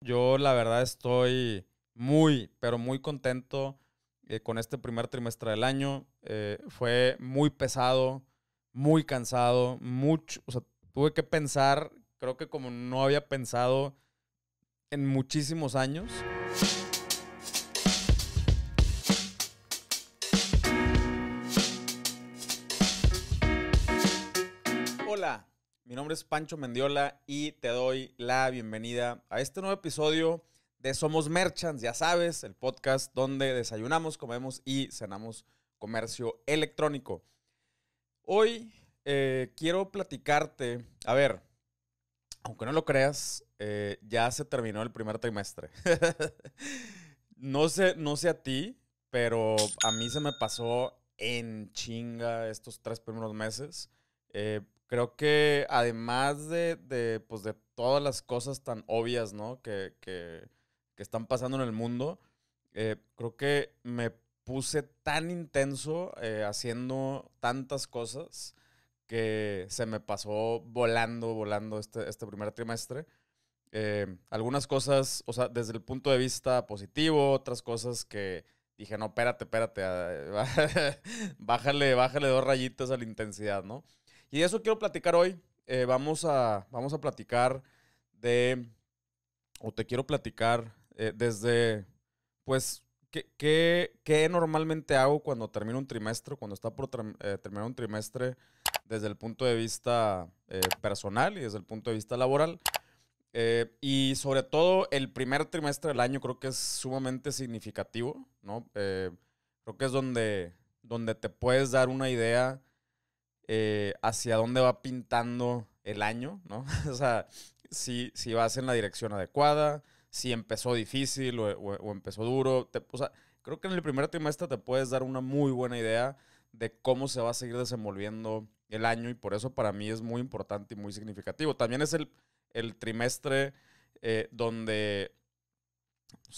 Yo la verdad estoy muy, pero muy contento eh, con este primer trimestre del año. Eh, fue muy pesado, muy cansado, mucho, tuve que pensar, creo que como no había pensado en muchísimos años. Mi nombre es Pancho Mendiola y te doy la bienvenida a este nuevo episodio de Somos Merchants, ya sabes, el podcast donde desayunamos, comemos y cenamos comercio electrónico. Hoy eh, quiero platicarte, a ver, aunque no lo creas, eh, ya se terminó el primer trimestre. no, sé, no sé a ti, pero a mí se me pasó en chinga estos tres primeros meses. Eh, creo que además de, pues, de, todas las cosas tan obvias, ¿no? Que, que, están pasando en el mundo, eh, creo que me puse tan intenso eh, haciendo tantas cosas que se me pasó volando, volando este, este primer trimestre. Eh, algunas cosas, o sea, desde el punto de vista positivo, otras cosas que dije, no, espérate, espérate, ah, bájale, bájale dos rayitas a la intensidad, ¿no? Y eso quiero platicar hoy. Eh, vamos, a, vamos a platicar de, o te quiero platicar eh, desde, pues, ¿qué, qué, normalmente hago cuando termino un trimestre, cuando está por eh, terminar un trimestre desde el punto de vista personal y desde el punto de vista laboral? y sobre todo el primer trimestre del año creo que es sumamente significativo, ¿no? creo que es donde, donde te puedes dar una idea eh, hacia dónde va pintando el año, ¿no? o sea, si, vas en la dirección adecuada, si empezó difícil o, empezó duro. o sea, creo que en el primer trimestre te puedes dar una muy buena idea de cómo se va a seguir desenvolviendo el año y por eso para mí es muy importante y muy significativo. También es el, trimestre eh, donde,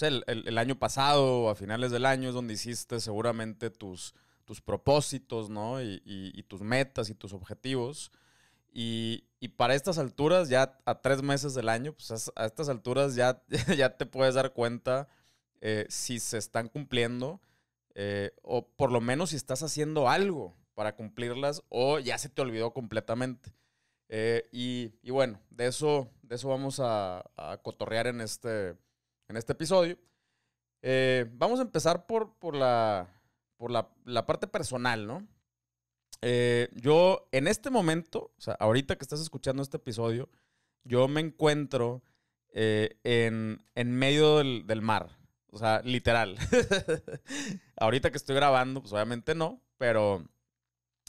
el, el, año pasado, a finales del año, es donde hiciste seguramente tus tus propósitos, ¿no? Y, tus metas y tus objetivos. Y, para estas alturas, ya a tres meses del año, pues a, estas alturas ya, ya te puedes dar cuenta eh, si se están cumpliendo eh, o por lo menos si estás haciendo algo para cumplirlas o ya se te olvidó completamente. Eh, y, bueno, de eso, de eso vamos a, cotorrear en este, en este episodio. vamos a empezar por la, por la, parte personal, ¿no? Eh, yo en este momento, o sea, ahorita que estás escuchando este episodio, yo me encuentro eh, en, en, medio del, mar, o sea, literal. ahorita que estoy grabando, pues obviamente no, pero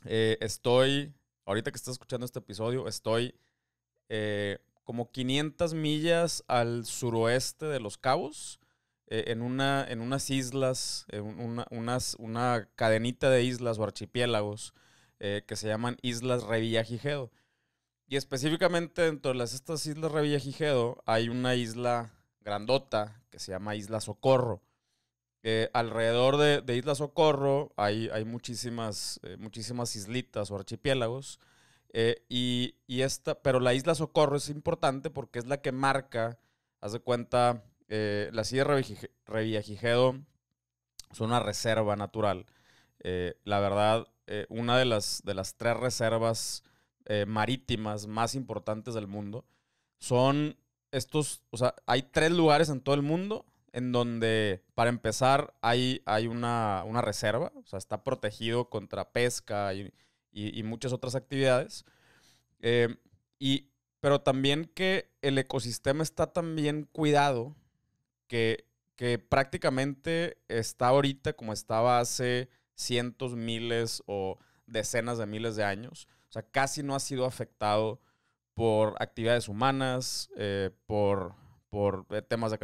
eh, estoy, ahorita que estás escuchando este episodio, estoy como 500 millas al suroeste de Los Cabos eh, en, una, en unas islas, en una, unas, una cadenita de islas o archipiélagos eh, que se llaman Islas Revillagigedo. Y específicamente dentro de las, estas Islas Revillagigedo hay una isla grandota que se llama Isla Socorro. Eh, alrededor de, de, Isla Socorro hay, hay muchísimas, muchísimas islitas o archipiélagos. y, y, esta, pero la Isla Socorro es importante porque es la que marca, haz de cuenta, eh, la silla de Revillagigedo Es una reserva natural. Eh, la verdad, eh, una de las, de las tres reservas marítimas más importantes del mundo son estos, hay tres lugares en todo el mundo en donde, para empezar, hay, hay una, reserva, o sea, está protegido contra pesca y, muchas otras actividades. pero también que el ecosistema está también cuidado que, prácticamente está ahorita como estaba hace cientos, miles o decenas de miles de años. O sea, casi no ha sido afectado por actividades humanas, eh, por, eh, temas de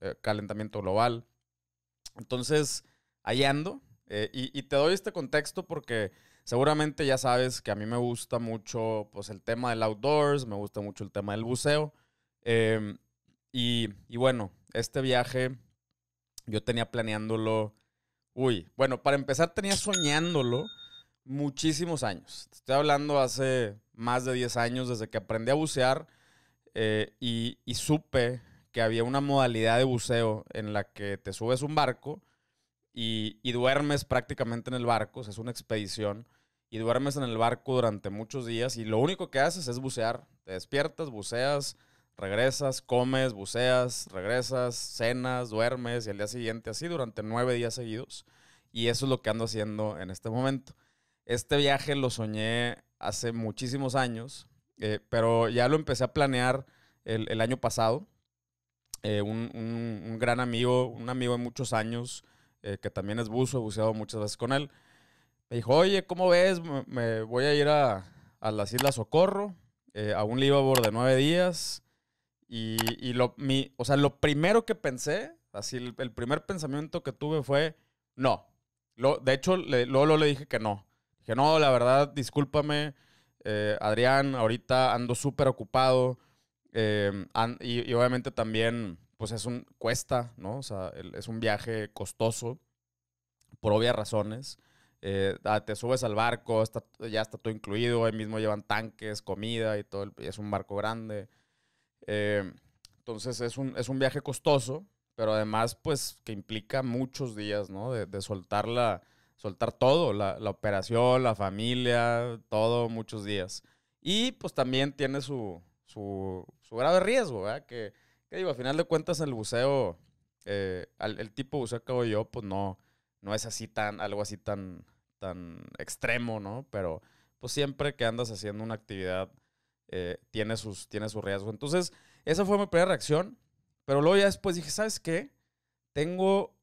eh, calentamiento global. Entonces, ahí ando. y, te doy este contexto porque seguramente ya sabes que a mí me gusta mucho pues, el tema del outdoors, me gusta mucho el tema del buceo. Em, y, y, bueno, este viaje yo tenía planeándolo, uy, bueno, para empezar tenía soñándolo muchísimos años. Estoy hablando hace más de 10 años desde que aprendí a bucear eh, y, supe que había una modalidad de buceo en la que te subes un barco y, y, duermes prácticamente en el barco, o sea, es una expedición, y duermes en el barco durante muchos días y lo único que haces es bucear, te despiertas, buceas Regresas, comes, buceas, regresas, cenas, duermes y al día siguiente así durante nueve días seguidos. Y eso es lo que ando haciendo en este momento. Este viaje lo soñé hace muchísimos años, eh, pero ya lo empecé a planear el, año pasado. Eh, un, gran amigo, un amigo de muchos años, eh, que también es buzo, he buceado muchas veces con él, me dijo, oye, ¿cómo ves? Me, voy a ir a, las Islas Socorro, a un libabor de nueve días, y, lo, mi, o sea, lo primero que pensé, así el, primer pensamiento que tuve fue, no. Lo, de hecho, lo luego le dije que no. Dije, no, la verdad, discúlpame, eh, Adrián, ahorita ando súper ocupado. Em, y, obviamente también, pues es un, cuesta, ¿no? O sea, es un viaje costoso, por obvias razones. Eh, ah, te subes al barco, ya está todo incluido, ahí mismo llevan tanques, comida y todo, y es un barco grande. Eh, entonces es un, es un viaje costoso, pero además pues que implica muchos días, ¿no? De, soltar, la, soltar todo, la, la, operación, la familia, todo, muchos días. Y pues también tiene su, su, su grave riesgo, ¿verdad? Que, digo, a final de cuentas el buceo, eh, el, tipo de buceo que hago yo, pues no, no es así tan, algo así tan, tan extremo, ¿no? Pero pues siempre que andas haciendo una actividad eh, tiene, sus, tiene su riesgo. Entonces, esa fue mi primera reacción, pero luego ya después dije, ¿sabes qué? Tengo,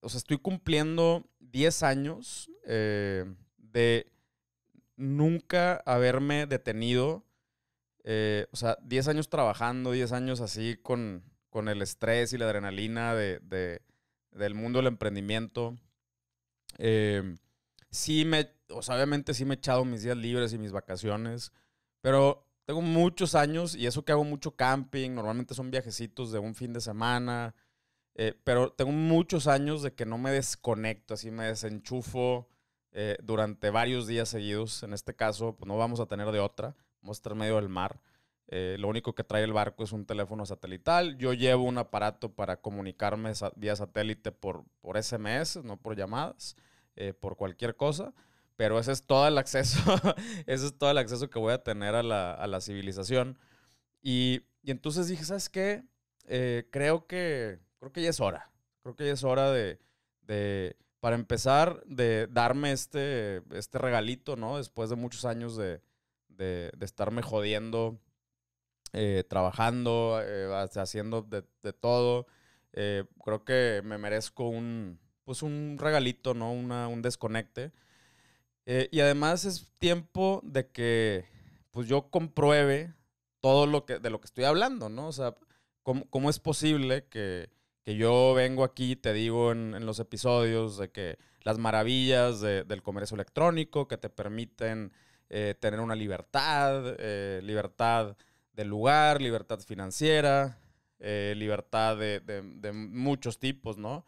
o sea, estoy cumpliendo 10 años eh, de nunca haberme detenido, eh, o sea, 10 años trabajando, 10 años así con, el estrés y la adrenalina de, de, del mundo del emprendimiento. sí me, o sea, obviamente sí me he echado mis días libres y mis vacaciones, pero tengo muchos años y eso que hago mucho camping, normalmente son viajecitos de un fin de semana, eh, pero tengo muchos años de que no me desconecto, así me desenchufo eh, durante varios días seguidos. En este caso, pues no vamos a tener de otra, vamos a estar en medio del mar. Eh, lo único que trae el barco es un teléfono satelital. Yo llevo un aparato para comunicarme vía satélite por, por SMS, no por llamadas, por cualquier cosa pero ese es todo el acceso, ese es todo el acceso que voy a tener a la, civilización. Y, entonces dije, ¿sabes qué? Eh, creo que, creo que ya es hora, creo que ya es hora de, para empezar, de darme este, este regalito, ¿no? Después de muchos años de, estarme jodiendo, eh, trabajando, eh, haciendo de, todo. creo que me merezco un, pues un regalito, ¿no? un desconecte. Eh, y además es tiempo de que pues yo compruebe todo lo que, de lo que estoy hablando, ¿no? O sea, ¿cómo, es posible que, yo vengo aquí y te digo en, los episodios de que las maravillas del comercio electrónico que te permiten eh, tener una libertad, eh, libertad de lugar, libertad financiera, libertad de, muchos tipos, ¿no?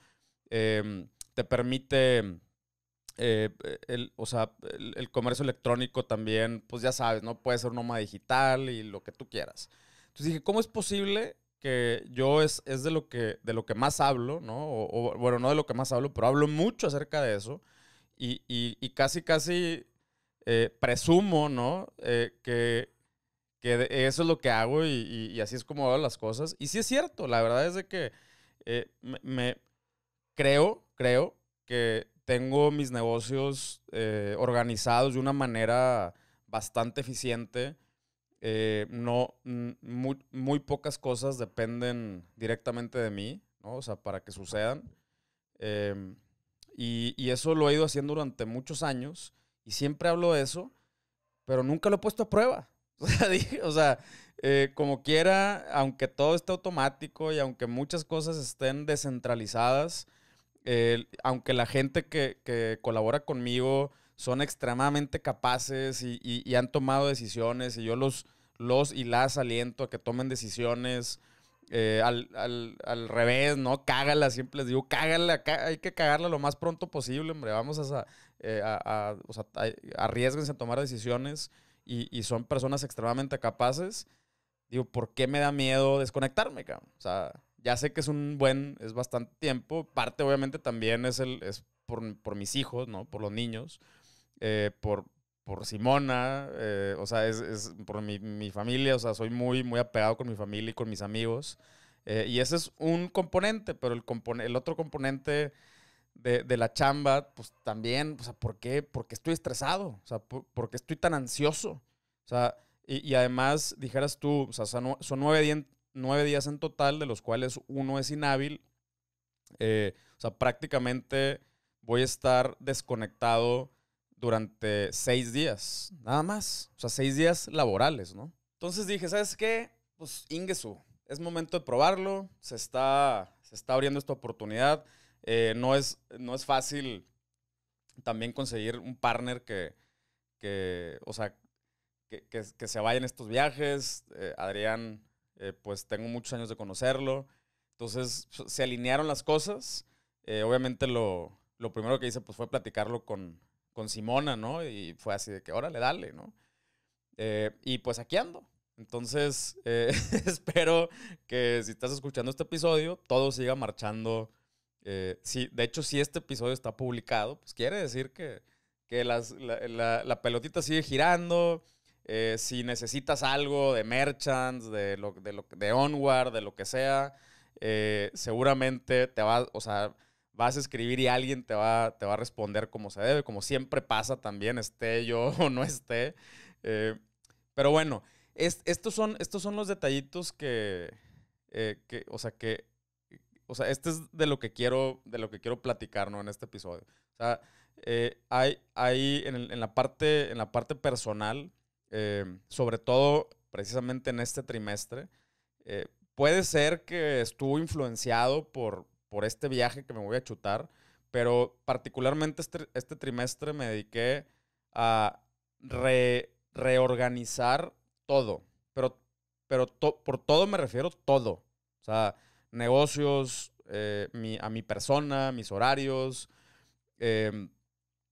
Em, te permite eh, el, o sea, el, comercio electrónico también, pues ya sabes, ¿no? Puede ser nómada digital y lo que tú quieras. Entonces dije, ¿cómo es posible que yo es, es de, lo que, de lo que más hablo, ¿no? bueno, no de lo que más hablo, pero hablo mucho acerca de eso. Y, y, casi, casi eh, presumo, ¿no? Eh, que, que eso es lo que hago y, y, así es como hago las cosas. Y sí es cierto, la verdad es de que me creo, creo que tengo mis negocios eh, organizados de una manera bastante eficiente. Eh, no, mm, muy, pocas cosas dependen directamente de mí, ¿no? O sea, para que sucedan. Em, y, y, eso lo he ido haciendo durante muchos años y siempre hablo de eso, pero nunca lo he puesto a prueba. O sea, o sea eh, como quiera, aunque todo esté automático y aunque muchas cosas estén descentralizadas, aunque la gente que, que, colabora conmigo son extremadamente capaces y, y, han tomado decisiones y yo los, los y las aliento a que tomen decisiones eh, al, al, al, revés, ¿no? Cágala, siempre les digo, cágala, hay que cagarla lo más pronto posible, hombre, vamos a, eh, a, arriesguense a tomar decisiones y, y son personas extremadamente capaces. Digo, ¿por qué me da miedo desconectarme, cabrón? O sea, ya sé que es un buen, es bastante tiempo. Parte, obviamente, también es, el, es por, por mis hijos, ¿no? Por los niños, eh, por, por Simona, eh, o sea, es, es por mi, mi, familia, o sea, soy muy, muy apegado con mi familia y con mis amigos. Eh, y ese es un componente, pero el, el otro componente de, de, la chamba, pues también, o sea, ¿por qué, Porque estoy estresado? O sea, ¿por, qué estoy tan ansioso? O sea, y, además, dijeras tú, o sea, son, nueve dientes nueve días en total, de los cuales uno es inhábil. Eh, o sea, prácticamente voy a estar desconectado durante seis días, nada más. O sea, seis días laborales, ¿no? Entonces dije, ¿sabes qué? Pues Ingesu, es momento de probarlo, se está, se está abriendo esta oportunidad. Eh, no, es, no es fácil también conseguir un partner que, que o sea, que, se vaya en estos viajes. Eh, Adrián eh, pues tengo muchos años de conocerlo. Entonces se alinearon las cosas. Eh, obviamente lo, primero que hice pues, fue platicarlo con, Simona, ¿no? Y fue así de que, órale, dale, ¿no? Eh, y pues aquí ando. Entonces, espero que si estás escuchando este episodio, todo siga marchando. Sí, de hecho, si este episodio está publicado, pues quiere decir que, la, la pelotita sigue girando, eh, si necesitas algo de merchants, de, de, Onward, de lo que sea, eh, seguramente te va, vas a escribir y alguien te va, te va a responder como se debe, como siempre pasa también, esté yo o no esté. Eh, pero bueno, estos, son, estos son los detallitos que, o sea, que, o sea, este es de lo que quiero, de lo que quiero platicar, En este episodio. O sea, hay, hay en, la parte, en la parte personal, Em, sobre todo precisamente en este trimestre. Eh, puede ser que estuvo influenciado por, por este viaje que me voy a chutar, pero particularmente este, este trimestre me dediqué a reorganizar todo, pero, pero por todo me refiero todo, o sea, negocios, eh, a mi persona, mis horarios, em,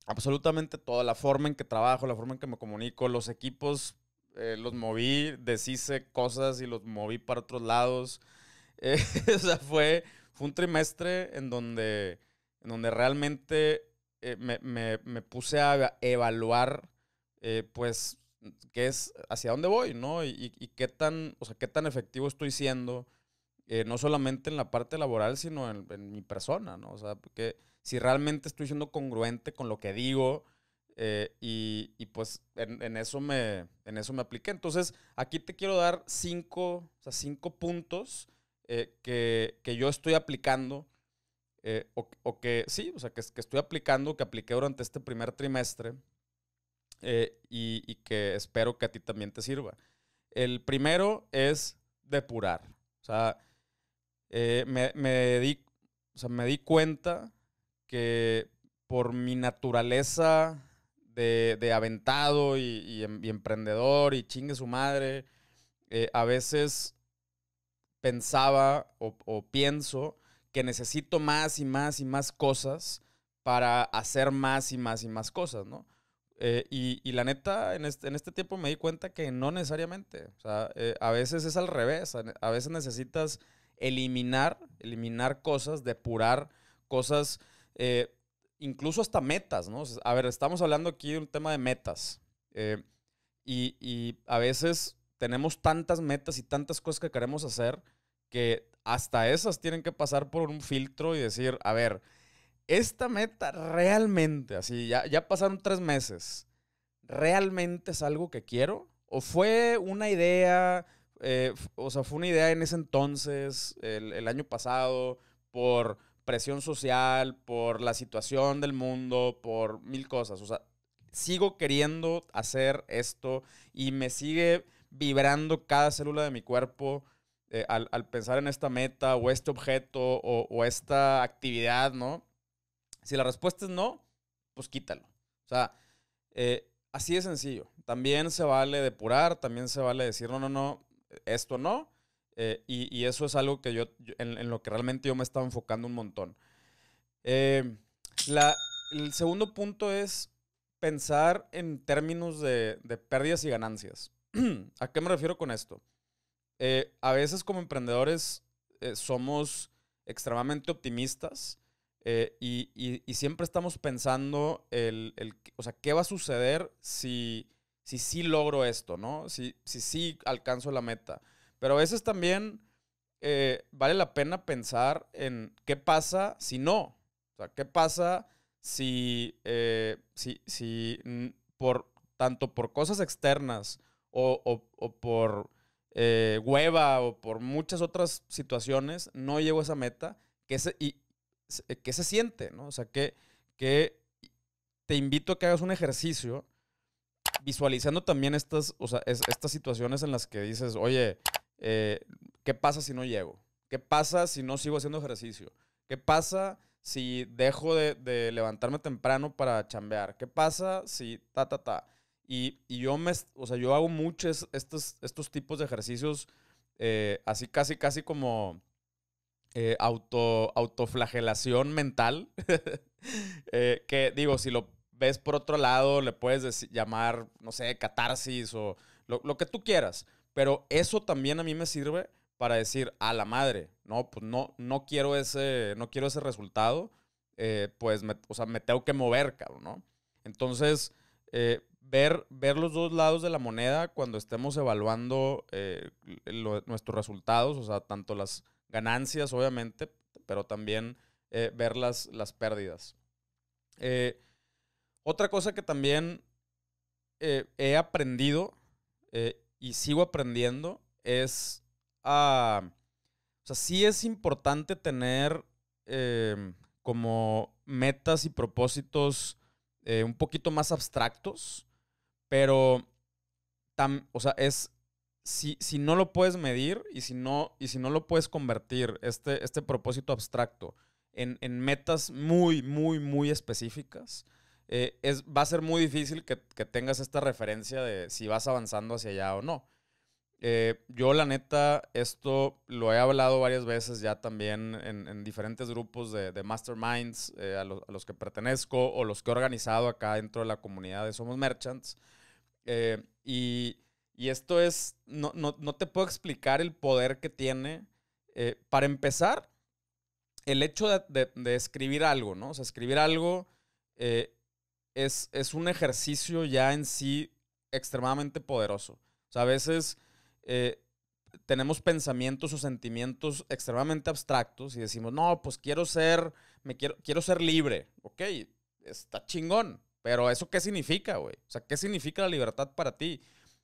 absolutamente toda la forma en que trabajo, la forma en que me comunico, los equipos eh, los moví, deshice cosas y los moví para otros lados. Eh, o sea, fue, fue un trimestre en donde, en donde realmente eh, me, me, me, puse a evaluar, eh, pues, qué es, hacia dónde voy, ¿no? Y, y, qué, tan, o sea, qué tan efectivo estoy siendo, no solamente en la parte laboral, sino en, en mi persona, ¿no? O sea, porque si realmente estoy siendo congruente con lo que digo. Eh, y, pues en, eso me, en eso me apliqué. Entonces, aquí te quiero dar cinco, o cinco puntos eh, que, yo estoy aplicando, eh, o, que sí, o sea, que, estoy aplicando, que apliqué durante este primer trimestre y, que espero que a ti también te sirva. El primero es depurar. me, me, o sea, me di cuenta que por mi naturaleza de, aventado y, em, y, emprendedor y chingue su madre, eh, a veces pensaba o, pienso que necesito más y más y más cosas para hacer más y más y más cosas, ¿no? Eh, y, la neta, en este, en este, tiempo me di cuenta que no necesariamente. O sea, eh, a veces es al revés. A veces necesitas eliminar, eliminar cosas, depurar cosas eh, incluso hasta metas, ¿no? A ver, estamos hablando aquí de un tema de metas. Eh, y, a veces tenemos tantas metas y tantas cosas que queremos hacer que hasta esas tienen que pasar por un filtro y decir, a ver, esta meta realmente, así, ya, ya pasaron tres meses, ¿realmente es algo que quiero? ¿O fue una idea, eh, o sea, fue una idea en ese entonces, el, el año pasado, por presión social, por la situación del mundo, por mil cosas. O sea, sigo queriendo hacer esto y me sigue vibrando cada célula de mi cuerpo eh, al, al, pensar en esta meta o este objeto o, esta actividad, ¿no? Si la respuesta es no, pues quítalo. O sea, eh, así de sencillo. También se vale depurar, también se vale decir, no, no, no, esto no. Eh, y, y, eso es algo que yo, en, en, lo que realmente yo me estaba enfocando un montón. Eh, la, el segundo punto es pensar en términos de, de pérdidas y ganancias. ¿A qué me refiero con esto? Eh, a veces como emprendedores somos extremadamente optimistas y, y, siempre estamos pensando el, el, o sea, qué va a suceder si, si sí logro esto, ¿no? Si, si sí alcanzo la meta. Pero a veces también eh, vale la pena pensar en qué pasa si no. O sea, qué pasa si, eh, si, si por, tanto por cosas externas o, por eh, hueva o por muchas otras situaciones no llego a esa meta, ¿qué se, y, que se siente? ¿no? O sea, que, que te invito a que hagas un ejercicio visualizando también estas, o sea, estas situaciones en las que dices, oye, eh, ¿qué pasa si no llego? ¿Qué pasa si no sigo haciendo ejercicio? ¿Qué pasa si dejo de, levantarme temprano para chambear? ¿Qué pasa si ta, ta, ta? Y, y yo me, o sea, yo hago muchos estos, estos tipos de ejercicios eh, así casi, casi como eh, auto, autoflagelación mental. que digo, si lo ves por otro lado, le puedes llamar, no sé, catarsis o lo, lo que tú quieras. Pero eso también a mí me sirve para decir, a la madre, no, pues no, no quiero ese, no quiero ese resultado, eh, pues, me, tengo que mover, cabrón, ¿no? Entonces, eh, ver, ver los dos lados de la moneda cuando estemos evaluando eh, nuestros resultados, o sea, tanto las ganancias, obviamente, pero también ver las, las pérdidas. otra cosa que también he aprendido y sigo aprendiendo es a... Ah, o sea, sí es importante tener em, como metas y propósitos eh, un poquito más abstractos, pero tan o sea, es si, no lo puedes medir y si no, y si no lo puedes convertir, este, este propósito abstracto, en, en metas muy, muy, muy específicas, eh, es, va a ser muy difícil que, que, tengas esta referencia de si vas avanzando hacia allá o no. Eh, yo la neta, esto lo he hablado varias veces ya también en, en diferentes grupos de, de masterminds eh, a, a, los que pertenezco o los que he organizado acá dentro de la comunidad de Somos Merchants. y, y esto es, no, no, no, te puedo explicar el poder que tiene. para empezar, el hecho de, de, escribir algo, ¿no? O sea, escribir algo es, un ejercicio ya en sí extremadamente poderoso. O sea, a veces eh, tenemos pensamientos o sentimientos extremadamente abstractos y decimos, no, pues quiero ser, me quiero, quiero ser libre. Ok, está chingón. Pero eso qué significa, güey? O sea, ¿qué significa la libertad para ti?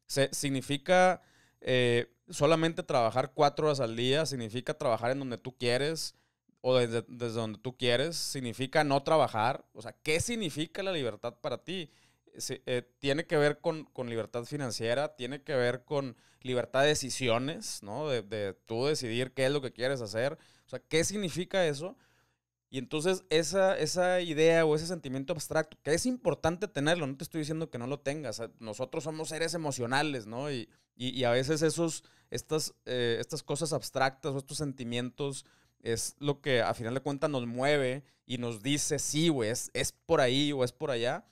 Se, significa eh, solamente trabajar cuatro horas al día, significa trabajar en donde tú quieres, o desde, donde tú quieres, significa no trabajar. O sea, ¿qué significa la libertad para ti? Eh, tiene que ver con, con, libertad financiera, tiene que ver con libertad de decisiones, ¿no? De, de, tú decidir qué es lo que quieres hacer. O sea, ¿qué significa eso? Y entonces esa, esa idea o ese sentimiento abstracto, que es importante tenerlo, no te estoy diciendo que no lo tengas, eh, nosotros somos seres emocionales, ¿no? Y, y, y a veces esos, estas, eh, estas cosas abstractas o estos sentimientos es lo que a final de cuentas nos mueve y nos dice, sí, güey, es, es, por ahí o es por allá.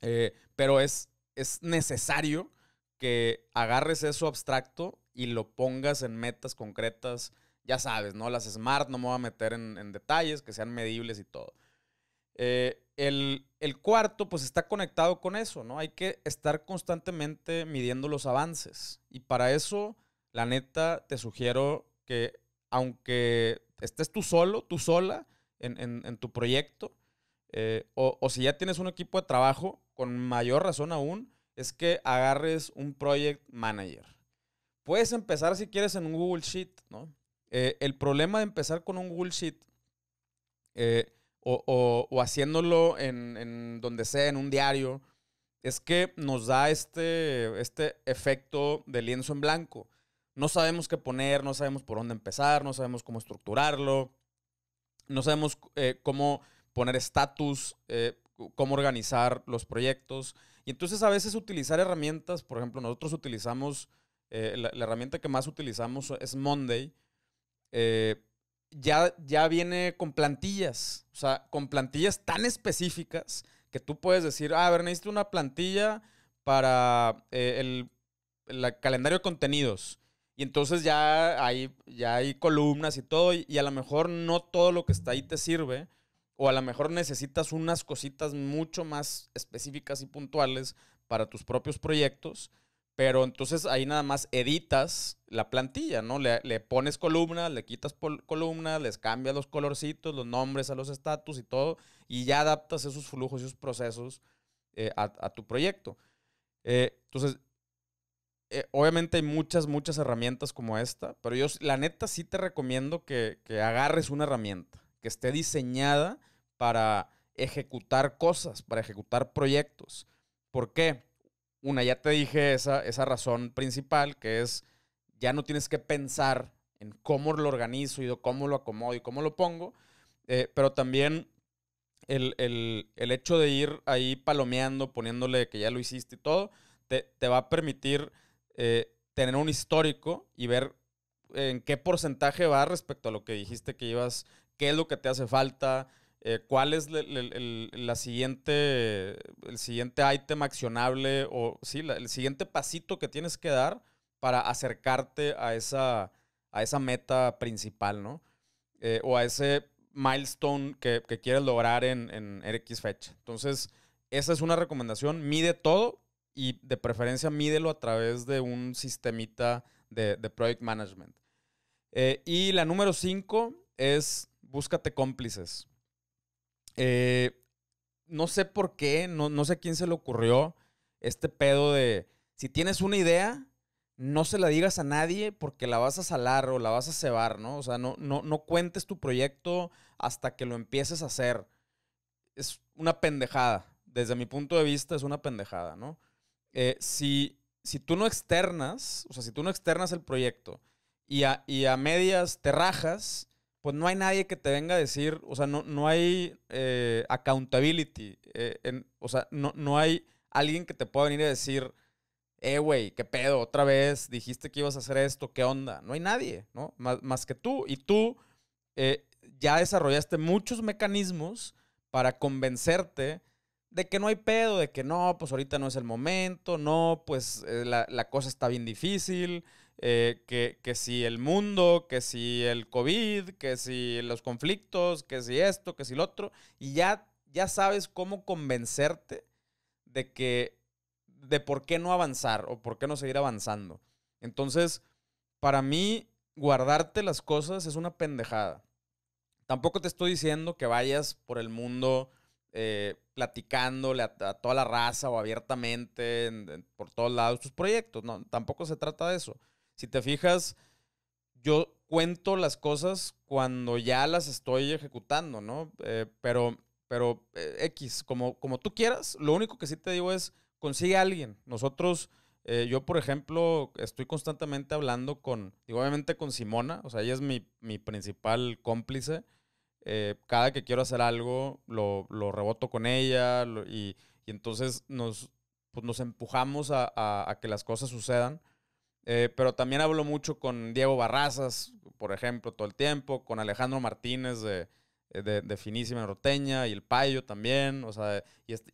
Eh, pero es, es necesario que agarres eso abstracto y lo pongas en metas concretas, ya sabes, ¿no? Las smart, no me voy a meter en, detalles, que sean medibles y todo. Eh, el, el, cuarto, pues está conectado con eso, ¿no? Hay que estar constantemente midiendo los avances. Y para eso, la neta, te sugiero que aunque estés tú solo, tú sola en, tu proyecto, eh, o, si ya tienes un equipo de trabajo, con mayor razón aún, es que agarres un project manager. Puedes empezar si quieres en un Google Sheet, ¿no? Eh, el problema de empezar con un Google Sheet eh, o, haciéndolo en, donde sea, en un diario, es que nos da este, este efecto de lienzo en blanco no sabemos qué poner, no sabemos por dónde empezar, no sabemos cómo estructurarlo, no sabemos eh, cómo poner estatus, eh, cómo organizar los proyectos. Y entonces a veces utilizar herramientas, por ejemplo, nosotros utilizamos, eh, la, herramienta que más utilizamos es Monday, ya, ya viene con plantillas, o sea, con plantillas tan específicas que tú puedes decir, ah, a ver, necesito una plantilla para el, el calendario de contenidos y entonces ya hay, ya hay columnas y todo, y a lo mejor no todo lo que está ahí te sirve, o a lo mejor necesitas unas cositas mucho más específicas y puntuales para tus propios proyectos, pero entonces ahí nada más editas la plantilla, ¿no? Le, pones columnas, le quitas columnas, les cambias los colorcitos, los nombres a los estatus y todo, y ya adaptas esos flujos y esos procesos eh, a, tu proyecto. Eh, entonces, eh, obviamente hay muchas, muchas herramientas como esta, pero yo la neta sí te recomiendo que, agarres una herramienta que esté diseñada para ejecutar cosas, para ejecutar proyectos. ¿Por qué? Una, ya te dije esa, esa razón principal, que es ya no tienes que pensar en cómo lo organizo y cómo lo acomodo y cómo lo pongo, eh, pero también el, hecho de ir ahí palomeando, poniéndole que ya lo hiciste y todo, te, te va a permitir eh, tener un histórico y ver eh, en qué porcentaje va respecto a lo que dijiste que ibas, qué es lo que te hace falta, eh, cuál es el, la siguiente, el siguiente ítem accionable o sí, el siguiente pasito que tienes que dar para acercarte a esa, a esa meta principal, ¿no? o a ese milestone que, que quieres lograr en, en X fecha. Entonces, esa es una recomendación. Mide todo, y de preferencia mídelo a través de un sistemita de, de project management. Eh, y la número cinco es búscate cómplices. Eh, no sé por qué, no, sé quién se le ocurrió este pedo de si tienes una idea, no se la digas a nadie porque la vas a salar o la vas a cebar, ¿no? O sea, no, no, no cuentes tu proyecto hasta que lo empieces a hacer. Es una pendejada. Desde mi punto de vista, es una pendejada, ¿no? Eh, si, si tú no externas, o sea, si tú no externas el proyecto y a, medias te rajas, pues no hay nadie que te venga a decir, o sea, no, no hay eh, accountability, eh, o sea, no, hay alguien que te pueda venir a decir, eh, güey, qué pedo, otra vez dijiste que ibas a hacer esto, qué onda. No hay nadie, ¿no? Más, que tú. Y tú ya desarrollaste muchos mecanismos para convencerte de que no hay pedo, de que no, pues ahorita no es el momento, no, pues eh, la, cosa está bien difícil, eh, que, si el mundo, que si el COVID, que si los conflictos, que si esto, que si lo otro, y ya, ya sabes cómo convencerte de que, de por qué no avanzar o por qué no seguir avanzando. Entonces, para mí, guardarte las cosas es una pendejada. Tampoco te estoy diciendo que vayas por el mundo. Eh, platicándole a, toda la raza o abiertamente por todos lados tus proyectos. No, tampoco se trata de eso. Si te fijas, yo cuento las cosas cuando ya las estoy ejecutando, ¿no? Eh, pero, pero eh, X, como, como tú quieras, lo único que sí te digo es consigue a alguien. Nosotros, eh, yo por ejemplo, estoy constantemente hablando con, digo, obviamente con Simona, o sea, ella es mi, mi principal cómplice. Eh, cada que quiero hacer algo, lo, lo reboto con ella y, entonces nos, pues nos empujamos a, que las cosas sucedan. Eh, pero también hablo mucho con Diego Barrazas, por ejemplo, todo el tiempo, con Alejandro Martínez de, eh, de, Finísima Roteña y el Payo también. O sea,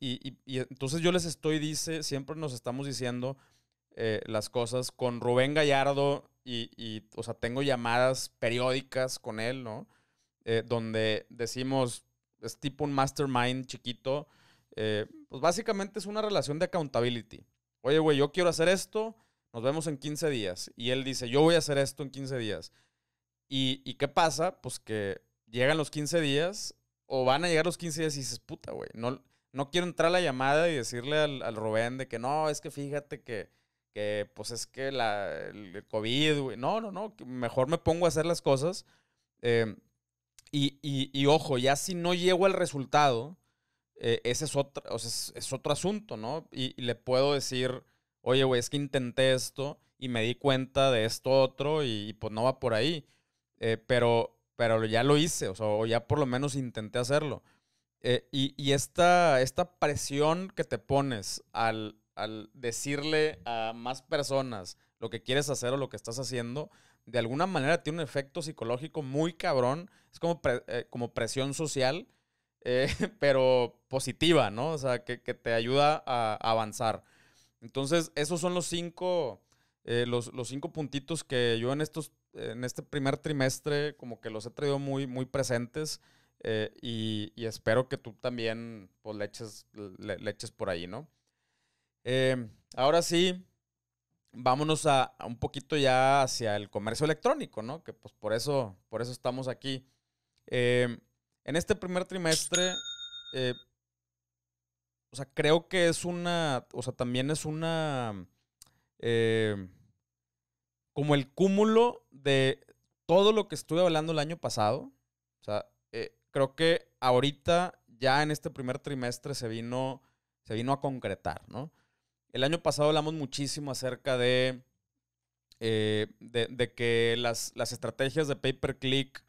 y, entonces yo les estoy, dice, siempre nos estamos diciendo las cosas con Rubén Gallardo y, o sea, tengo llamadas periódicas con él, ¿no? Eh, donde decimos, es tipo un mastermind chiquito, eh, pues básicamente es una relación de accountability. Oye, güey, yo quiero hacer esto, nos vemos en 15 días. Y él dice, yo voy a hacer esto en 15 días. ¿Y, y qué pasa? Pues que llegan los 15 días o van a llegar los 15 días y dices, puta, güey, no, no quiero entrar a la llamada y decirle al, al Rubén de que no, es que fíjate que, que pues es que la, el COVID, güey. No, no, no, mejor me pongo a hacer las cosas. Eh, y, ojo, ya si no llego al resultado, eh, ese es otro, es, otro asunto, ¿no? Y, le puedo decir, oye, güey, es que intenté esto y me di cuenta de esto otro y, pues no va por ahí. Eh, pero, pero ya lo hice, o sea, ya por lo menos intenté hacerlo. Eh, y esta, esta presión que te pones al, al decirle a más personas lo que quieres hacer o lo que estás haciendo, de alguna manera tiene un efecto psicológico muy cabrón es como, eh, como presión social, eh, pero positiva, ¿no? O sea, que, te ayuda a, avanzar. Entonces, esos son los cinco, eh, los, cinco puntitos que yo en, estos, en este primer trimestre como que los he traído muy, muy presentes y, espero que tú también pues, le, eches, por ahí, ¿no? ahora sí, vámonos un poquito ya hacia el comercio electrónico, ¿no? Que pues por eso, por eso estamos aquí. Em, en este primer trimestre, eh, o sea, creo que es una, o sea, también es una, em, como el cúmulo de todo lo que estuve hablando el año pasado. O sea, eh, creo que ahorita, ya en este primer trimestre, se vino, se vino a concretar, ¿no? El año pasado hablamos muchísimo acerca de, eh, de, que las, las, estrategias de pay per click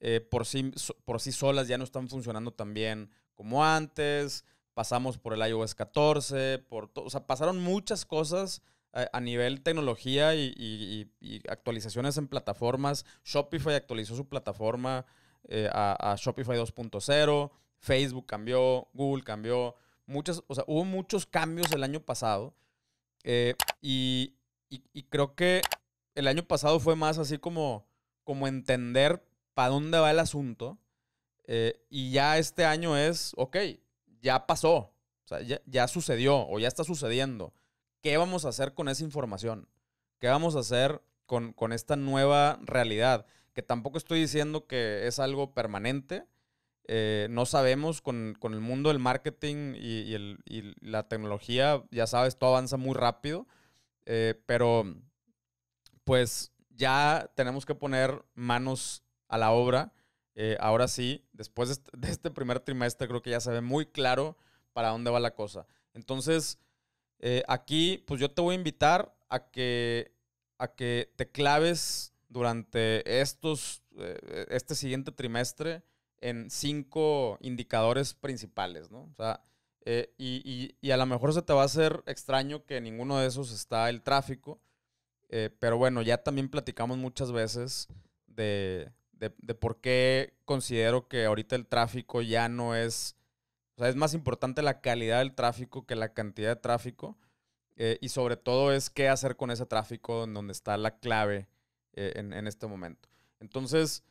eh, por, sí, por sí solas ya no están funcionando tan bien como antes. Pasamos por el iOS 14, por o sea, pasaron muchas cosas eh, a nivel tecnología y, y, actualizaciones en plataformas. Shopify actualizó su plataforma eh, a, Shopify 2.0, Facebook cambió, Google cambió, muchas, o sea, hubo muchos cambios el año pasado y, creo que el año pasado fue más así como, como entender para dónde va el asunto. Eh, y ya este año es, ok, ya pasó, o sea, ya, ya, sucedió o ya está sucediendo. ¿Qué vamos a hacer con esa información? ¿Qué vamos a hacer con, con esta nueva realidad? Que tampoco estoy diciendo que es algo permanente. Eh, no sabemos con, con, el mundo del marketing y, el, y, la tecnología, ya sabes, todo avanza muy rápido, eh, pero pues ya tenemos que poner manos a la obra. Eh, ahora sí, después de este primer trimestre creo que ya se ve muy claro para dónde va la cosa. Entonces, eh, aquí pues yo te voy a invitar a que, a que te claves durante estos, eh, este siguiente trimestre en cinco indicadores principales, ¿no? O sea, y, a lo mejor se te va a hacer extraño que en ninguno de esos está el tráfico, pero bueno, ya también platicamos muchas veces de, de, por qué considero que ahorita el tráfico ya no es, o sea, es más importante la calidad del tráfico que la cantidad de tráfico. Eh, y sobre todo es qué hacer con ese tráfico donde está la clave eh, en, este momento. Entonces,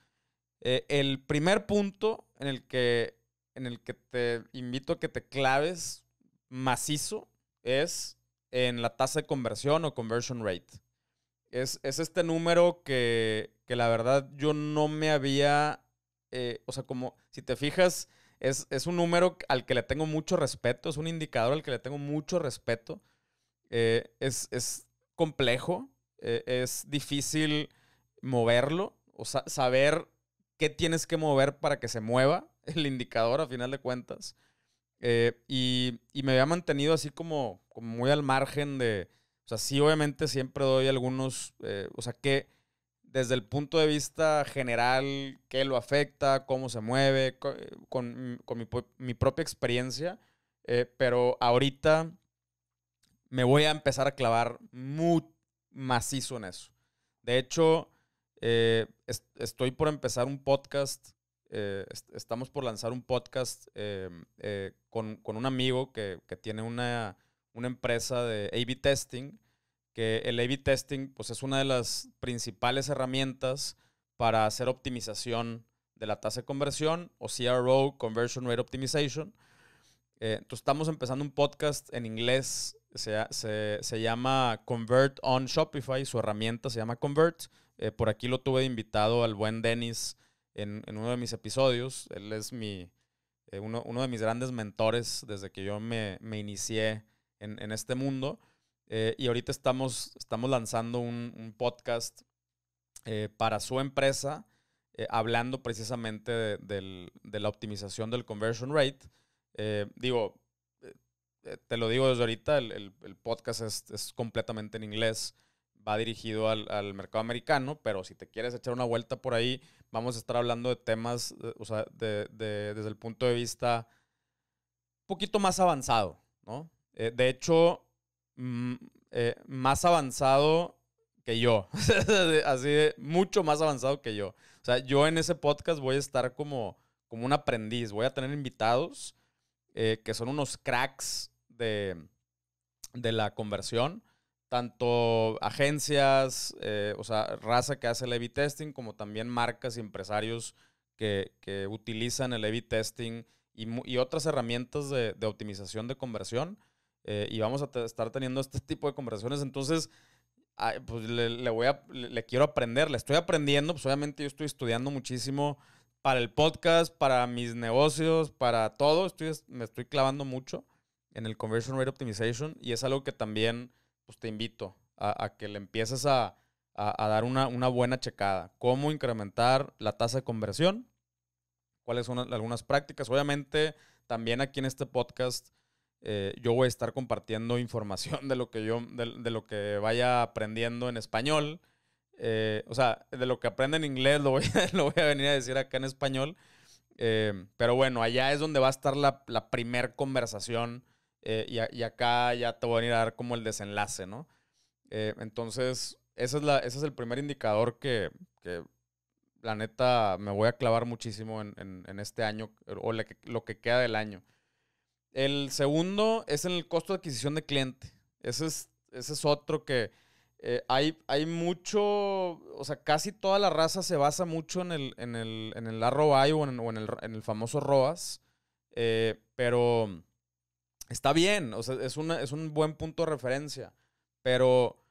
eh, el primer punto en el, que, en el que te invito a que te claves macizo es en la tasa de conversión o conversion rate. Es, este número que, la verdad yo no me había, eh, o sea, como si te fijas, es, un número al que le tengo mucho respeto, es un indicador al que le tengo mucho respeto. Eh, es, complejo, eh, es difícil moverlo, o sea, saber qué tienes que mover para que se mueva el indicador a final de cuentas. y, me había mantenido así como muy al margen de, o sea, sí, obviamente siempre doy algunos, eh, o sea, que desde el punto de vista general, qué lo afecta, cómo se mueve, eh, con, mi, propia experiencia, eh, pero ahorita me voy a empezar a clavar muy macizo en eso. De hecho, estoy por empezar un podcast, estamos por lanzar un podcast em, con, un amigo que tiene una una empresa de A-B testing, que el A-B testing pues, es una de las principales herramientas para hacer optimización de la tasa de conversión o CRO, Conversion Rate Optimization. Eh, entonces estamos empezando un podcast en inglés, se, se, se, llama Convert on Shopify, su herramienta se llama Convert. Eh, por aquí lo tuve invitado al buen Dennis en, en uno de mis episodios. Él es mi, eh, uno, uno, de mis grandes mentores desde que yo me, me inicié en, en este mundo. Eh, y ahorita estamos, estamos lanzando un, podcast eh, para su empresa, eh, hablando precisamente de, la optimización del conversion rate. digo, te lo digo desde ahorita, el, podcast es, es, completamente en inglés, va dirigido al, mercado americano, pero si te quieres echar una vuelta por ahí, vamos a estar hablando de temas, o sea, desde el punto de vista un poquito más avanzado, ¿no? Eh, de hecho, mm, eh, más avanzado que yo. Así de, mucho más avanzado que yo. O sea, yo en ese podcast voy a estar como, un aprendiz. Voy a tener invitados eh, que son unos cracks de, la conversión. Tanto agencias, o sea, raza que hace el a testing, como también marcas y empresarios que, utilizan el a testing y, otras herramientas de optimización de conversión eh, y vamos a estar teniendo este tipo de conversaciones. Entonces, pues le, voy a, le, quiero aprender, le estoy aprendiendo, pues obviamente yo estoy estudiando muchísimo para el podcast, para mis negocios, para todo, estoy, me estoy clavando mucho en el Conversion Rate Optimization y es algo que también pues, te invito a, que le empieces a, a, a dar una, una, buena checada. ¿Cómo incrementar la tasa de conversión? ¿Cuáles son algunas prácticas? Obviamente, también aquí en este podcast eh, yo voy a estar compartiendo información de lo que yo, de, lo que vaya aprendiendo en español. Eh, o sea, de lo que aprende en inglés lo voy, a, lo voy a venir a decir acá en español. Eh, pero bueno, allá es donde va a estar la, la primer conversación y, acá ya te voy a venir a dar como el desenlace, ¿no? entonces, ese es, la, es el primer indicador que, que la neta me voy a clavar muchísimo en, en, este año o lo que queda del año. El segundo es en el costo de adquisición de cliente. Ese es, ese es otro que eh, hay, hay mucho, o sea, casi toda la raza se basa mucho en el, en el, en o, en, el, famoso ROAS, eh, pero está bien, o sea, es, una, es un buen punto de referencia, pero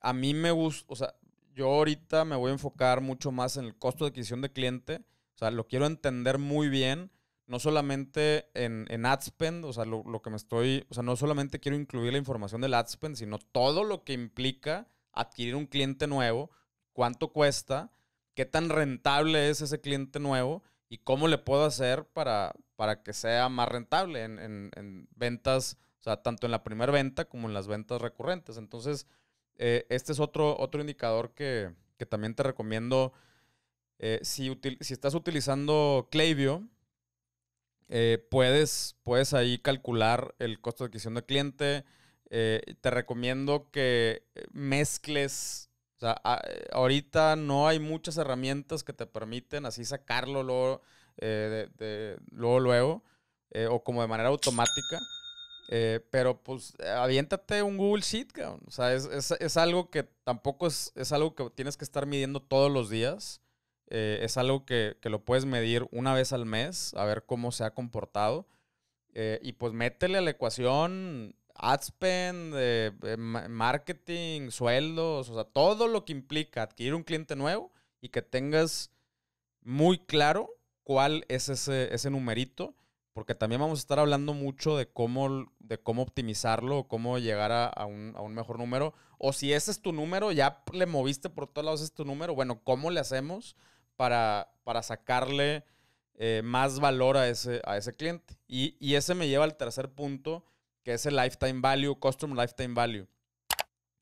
a mí me gusta, o sea, yo ahorita me voy a enfocar mucho más en el costo de adquisición de cliente, o sea, lo quiero entender muy bien no solamente en, en AdSpend, o sea, lo, que me estoy, o sea, no solamente quiero incluir la información del AdSpend, sino todo lo que implica adquirir un cliente nuevo, cuánto cuesta, qué tan rentable es ese cliente nuevo y cómo le puedo hacer para, para que sea más rentable en, ventas, o sea, tanto en la primera venta como en las ventas recurrentes. Entonces, eh, este es otro, otro indicador que, también te recomiendo. Eh, si, si estás utilizando Klaviyo, eh, puedes, puedes ahí calcular el costo de adquisición del cliente. Eh, te recomiendo que eh, mezcles. O sea, ahorita no hay muchas herramientas que te permiten así sacarlo luego, de, luego, luego o como de manera automática. pero pues aviéntate un Google Sheet, O sea, es, algo que tampoco es algo que tienes que estar midiendo todos los días. Eh, es algo que, lo puedes medir una vez al mes, a ver cómo se ha comportado. Eh, y pues métele a la ecuación ad spend, eh, marketing, sueldos, o sea, todo lo que implica adquirir un cliente nuevo y que tengas muy claro cuál es ese, ese numerito, porque también vamos a estar hablando mucho de cómo, de cómo optimizarlo, cómo llegar a, un, a un mejor número, o si ese es tu número, ya le moviste por todos lados, ese tu número, bueno, ¿cómo le hacemos? para, sacarle eh, más valor a ese, a ese cliente. Y, ese me lleva al tercer punto, que es el lifetime value, custom lifetime value.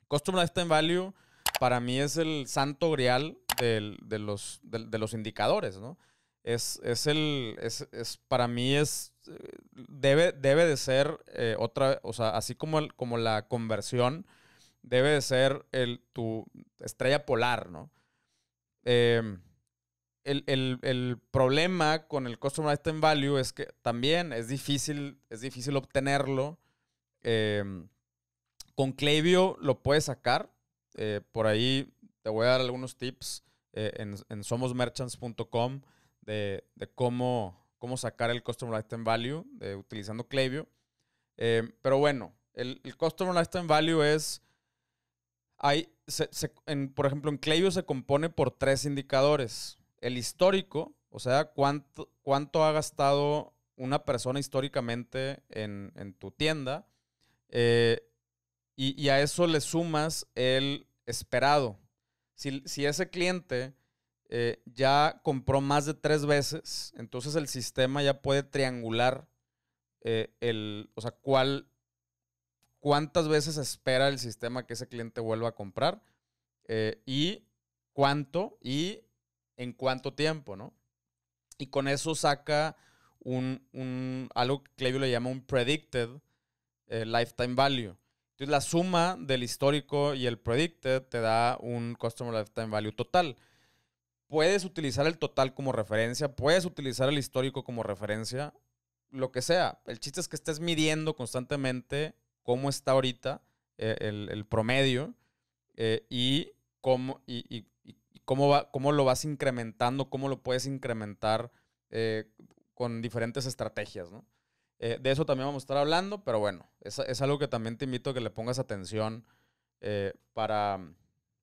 custom lifetime value para mí es el santo grial de, los, de, los indicadores, ¿no? Es, el, es, para mí es, debe, debe de ser eh, otra, o sea, así como, el, como la conversión, debe de ser el, tu estrella polar, ¿no? Eh, el, problema con el Customer Lifetime Value es que también es difícil, es difícil obtenerlo. Em, con Clavio lo puedes sacar. Eh, por ahí te voy a dar algunos tips eh, en, en somosmerchants.com de, de cómo, cómo, sacar el Customer Lifetime Value de, eh, utilizando Clavio. Em, pero bueno, el, el, Customer Lifetime Value es... Hay, por ejemplo, en Clavio se compone por tres indicadores el histórico, o sea, cuánto, cuánto ha gastado una persona históricamente en, tu tienda, eh, y, a eso le sumas el esperado. Si, ese cliente eh, ya compró más de tres veces, entonces el sistema ya puede triangular eh, el, o sea, cuál, cuántas veces espera el sistema que ese cliente vuelva a comprar y cuánto y en cuánto tiempo, ¿no? Y con eso saca un, un algo que Clevio le llama un predicted eh, lifetime value. Entonces la suma del histórico y el predicted te da un customer lifetime value total. Puedes utilizar el total como referencia, puedes utilizar el histórico como referencia, lo que sea. El chiste es que estés midiendo constantemente cómo está ahorita eh, el, promedio eh, y, cómo, y cómo, va, cómo lo vas incrementando, cómo lo puedes incrementar eh, con diferentes estrategias, ¿no? Eh, de eso también vamos a estar hablando, pero bueno, es, es, algo que también te invito a que le pongas atención eh, para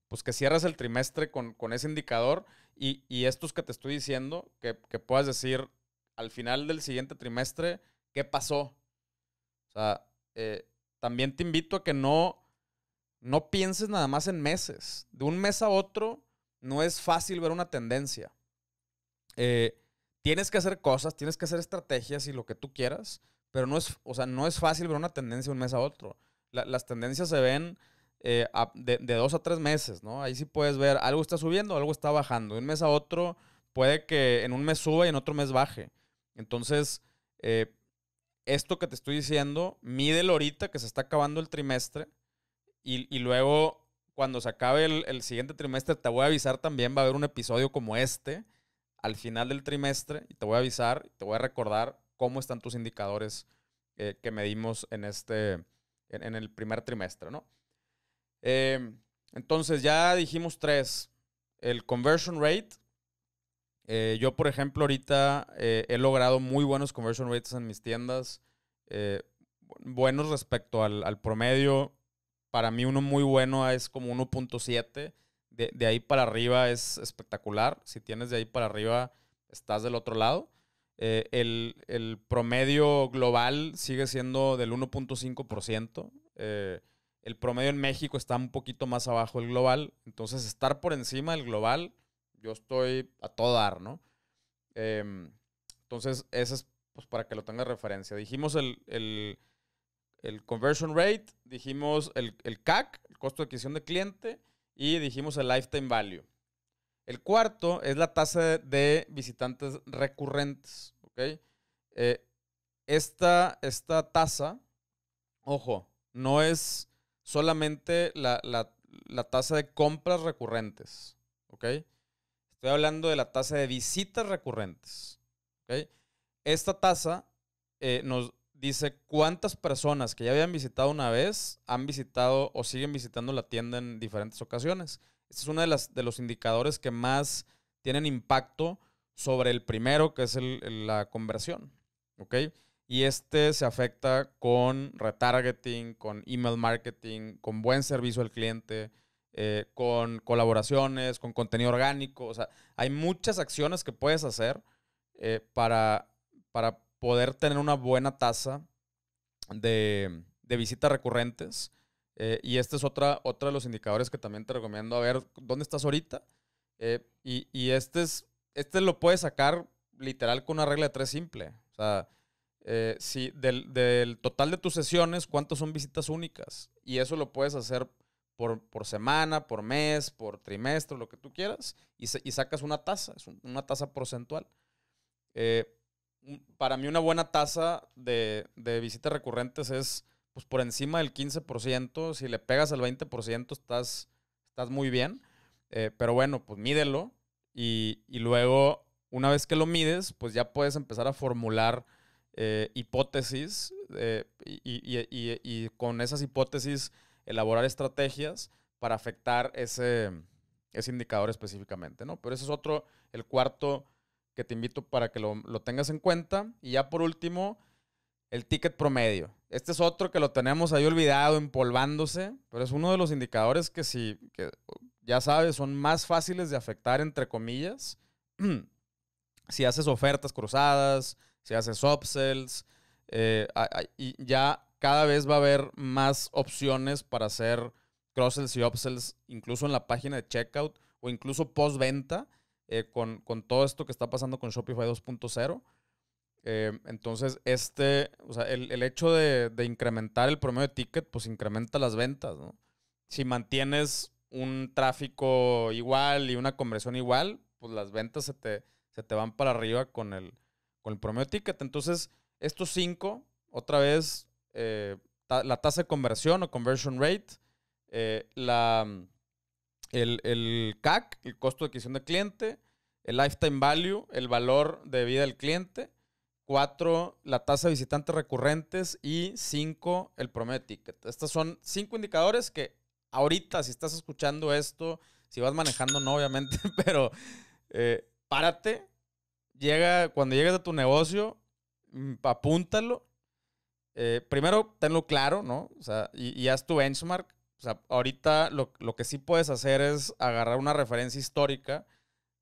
pues que cierres el trimestre con, con ese indicador y, y, estos que te estoy diciendo, que, que, puedas decir al final del siguiente trimestre qué pasó. O sea, también te invito a que no, no pienses nada más en meses. De un mes a otro, no es fácil ver una tendencia. Eh, tienes que hacer cosas, tienes que hacer estrategias y lo que tú quieras, pero no es, o sea, no es fácil ver una tendencia un mes a otro. las tendencias se ven eh, de, dos a tres meses, ¿no? Ahí sí puedes ver, algo está subiendo, algo está bajando. De un mes a otro puede que en un mes suba y en otro mes baje. Entonces, eh, esto que te estoy diciendo, mídelo ahorita que se está acabando el trimestre y, y luego cuando se acabe el, siguiente trimestre, te voy a avisar también, va a haber un episodio como este al final del trimestre y te voy a avisar y te voy a recordar cómo están tus indicadores eh, que medimos en este, en, el primer trimestre, em, entonces ya dijimos tres, el conversion rate. Eh, yo, por ejemplo, ahorita eh, he logrado muy buenos conversion rates en mis tiendas, buenos respecto al, al promedio, para mí uno muy bueno es como 1.7. De, de, ahí para arriba es espectacular. Si tienes de ahí para arriba, estás del otro lado. Eh, el, promedio global sigue siendo del 1.5%. Eh, el promedio en México está un poquito más abajo del global. Entonces, estar por encima del global, yo estoy a todo dar, ¿no? Em, entonces, eso es pues, para que lo tengas referencia. Dijimos el el conversion rate, dijimos el, CAC, el costo de adquisición de cliente, y dijimos el lifetime value. El cuarto es la tasa de visitantes recurrentes. ¿okay? Eh, esta, tasa, ojo, no es solamente la, tasa de compras recurrentes. ¿okay? Estoy hablando de la tasa de visitas recurrentes. Esta tasa eh, nos, Dice, ¿cuántas personas que ya habían visitado una vez han visitado o siguen visitando la tienda en diferentes ocasiones? Este es uno de, las, de los indicadores que más tienen impacto sobre el primero, que es la conversión. Y este se afecta con retargeting, con email marketing, con buen servicio al cliente, eh, con colaboraciones, con contenido orgánico. O sea, hay muchas acciones que puedes hacer eh, para, para poder tener una buena tasa de, visitas recurrentes. Eh, y este es otra, otra de los indicadores que también te recomiendo. A ver, ¿dónde estás ahorita? Eh, y, este, es, este lo puedes sacar literal con una regla de tres simple. O sea, eh, si del, total de tus sesiones, ¿cuántas son visitas únicas? Y eso lo puedes hacer por, semana, por mes, por trimestre, lo que tú quieras, y, y sacas una tasa, una tasa porcentual. Eh, para mí una buena tasa de, de, visitas recurrentes es pues por encima del 15%, si le pegas al 20% estás, estás muy bien, eh, pero bueno, pues mídelo y, luego una vez que lo mides, pues ya puedes empezar a formular eh, hipótesis eh, y, con esas hipótesis elaborar estrategias para afectar ese, ese indicador específicamente, ¿no? Pero ese es otro, el cuarto te invito para que lo, tengas en cuenta. Y ya por último, el ticket promedio. Este es otro que lo tenemos ahí olvidado, empolvándose, pero es uno de los indicadores que si que ya sabes, son más fáciles de afectar, entre comillas, si haces ofertas cruzadas, si haces upsells, eh, y ya cada vez va a haber más opciones para hacer cross-sells y upsells, incluso en la página de checkout o incluso post postventa eh, con, todo esto que está pasando con Shopify 2.0. Eh, entonces, este, el, hecho de, incrementar el promedio de ticket, pues incrementa las ventas, Si mantienes un tráfico igual y una conversión igual, pues las ventas se te, van para arriba con el, con promedio de ticket. Entonces, estos cinco, otra vez, eh, la tasa de conversión o conversion rate, la el, CAC, el costo de adquisición del cliente, el lifetime value, el valor de vida del cliente, cuatro, la tasa de visitantes recurrentes y cinco, el promedio de ticket. Estos son cinco indicadores que ahorita, si estás escuchando esto, si vas manejando, no, obviamente, pero eh, párate, llega, cuando llegues a tu negocio, mm, apúntalo. Eh, primero, tenlo claro, ¿no? O sea, y haz tu benchmark o sea, ahorita lo, lo que sí puedes hacer es agarrar una referencia histórica,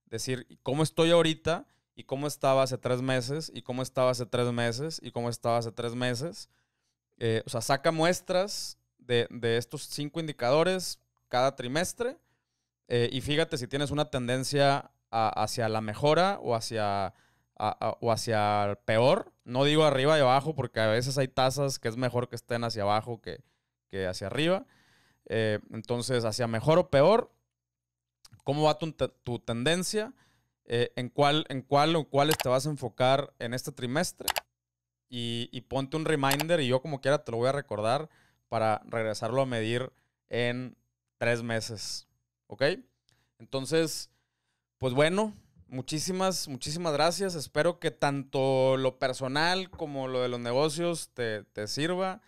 decir cómo estoy ahorita y cómo estaba hace tres meses y cómo estaba hace tres meses y cómo estaba hace tres meses. Eh, o sea, saca muestras de, de, estos cinco indicadores cada trimestre eh, y fíjate si tienes una tendencia hacia la mejora o hacia, o hacia el peor. No digo arriba y abajo porque a veces hay tasas que es mejor que estén hacia abajo que, que hacia arriba. Eh, entonces, hacia mejor o peor, ¿cómo va tu, tendencia? Eh, ¿En cuál en cuál o cuáles te vas a enfocar en este trimestre? Y, ponte un reminder y yo como quiera te lo voy a recordar para regresarlo a medir en tres meses. ¿Ok? Entonces, pues bueno, muchísimas, muchísimas gracias. Espero que tanto lo personal como lo de los negocios te sirva.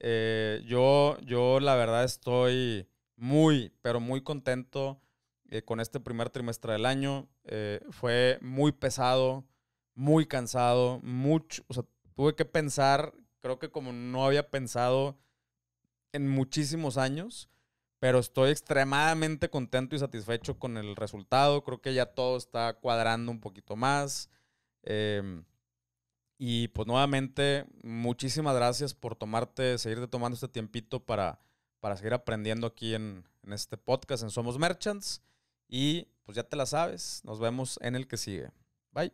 Eh, yo, yo la verdad estoy muy, pero muy contento eh, con este primer trimestre del año. Eh, fue muy pesado, muy cansado, mucho, o tuve que pensar, creo que como no había pensado en muchísimos años, pero estoy extremadamente contento y satisfecho con el resultado. Creo que ya todo está cuadrando un poquito más. Eh, y pues nuevamente, muchísimas gracias por tomarte, seguirte tomando este tiempito para, para seguir aprendiendo aquí en, en este podcast, en Somos Merchants. Y pues ya te la sabes, nos vemos en el que sigue. Bye.